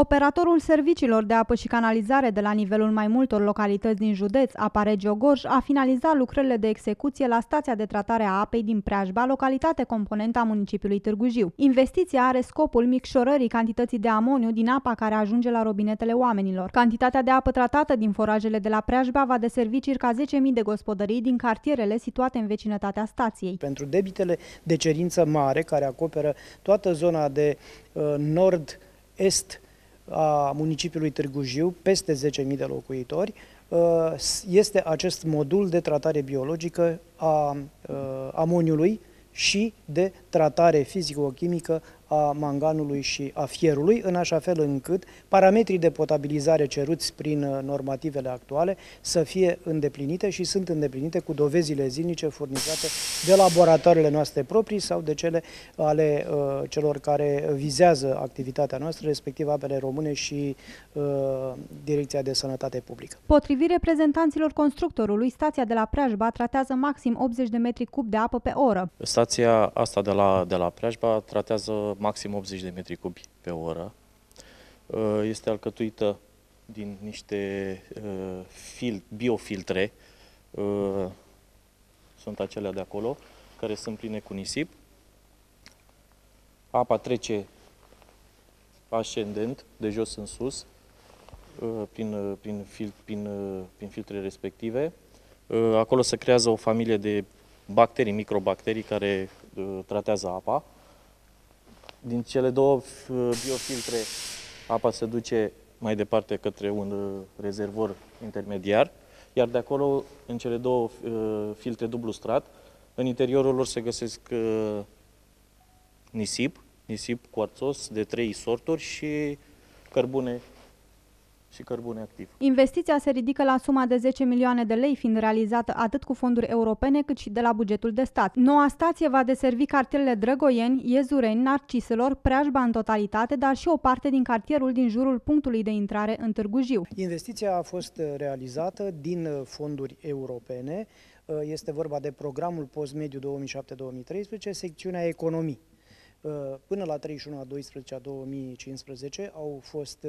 Operatorul serviciilor de apă și canalizare de la nivelul mai multor localități din județ, Apare Gorj, a finalizat lucrările de execuție la stația de tratare a apei din Preajba, localitate a municipiului Târgu Jiu. Investiția are scopul micșorării cantității de amoniu din apa care ajunge la robinetele oamenilor. Cantitatea de apă tratată din forajele de la Preajba va deservi circa 10.000 de gospodării din cartierele situate în vecinătatea stației. Pentru debitele de cerință mare, care acoperă toată zona de uh, nord-est, a municipiului Târgu Jiu, peste 10.000 de locuitori, uh, este acest modul de tratare biologică a uh, amoniului și de tratare fizico-chimică a manganului și a fierului, în așa fel încât parametrii de potabilizare ceruți prin uh, normativele actuale să fie îndeplinite și sunt îndeplinite cu dovezile zilnice furnizate de laboratoarele noastre proprii sau de cele uh, ale uh, celor care vizează activitatea noastră, respectiv apele române și uh, Direcția de Sănătate Publică. Potrivit reprezentanților constructorului, stația de la Preajba tratează maxim 80 de metri cub de apă pe oră. Stația asta de la, de la Preajba tratează maxim 80 de metri cubi pe oră. Uh, este alcătuită din niște uh, biofiltre, uh, sunt acelea de acolo, care sunt pline cu nisip. Apa trece ascendent, de jos în sus, prin, prin, fil, prin, prin filtre respective. Acolo se creează o familie de bacterii, microbacterii, care tratează apa din cele două uh, biofiltre, apa se duce mai departe către un uh, rezervor intermediar, iar de acolo, în cele două uh, filtre dublu strat, în interiorul lor se găsesc nisip, nisip cuarțos de trei sorturi și cărbune și cărbune activ. Investiția se ridică la suma de 10 milioane de lei, fiind realizată atât cu fonduri europene cât și de la bugetul de stat. Noua stație va deservi cartierele Drăgoieni, Iezureni, Narciselor, Preajba în totalitate, dar și o parte din cartierul din jurul punctului de intrare în Târgu Jiu. Investiția a fost realizată din uh, fonduri europene, uh, este vorba de programul Postmediu 2007-2013, secțiunea Economii. Uh, până la 31 a 12 a 2015 au fost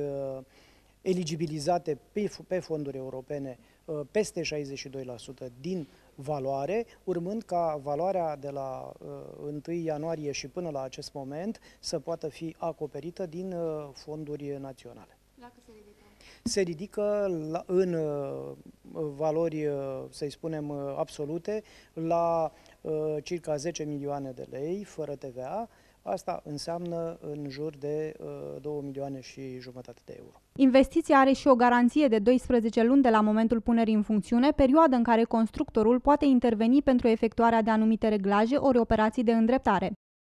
eligibilizate pe, pe fonduri europene uh, peste 62% din valoare, urmând ca valoarea de la 1 uh, ianuarie și până la acest moment să poată fi acoperită din uh, fonduri naționale. La cât se ridică? Se ridică la, în valori, să-i spunem, absolute la circa 10 milioane de lei, fără TVA, Asta înseamnă în jur de uh, 2 milioane și jumătate de euro. Investiția are și o garanție de 12 luni de la momentul punerii în funcțiune, perioadă în care constructorul poate interveni pentru efectuarea de anumite reglaje ori operații de îndreptare.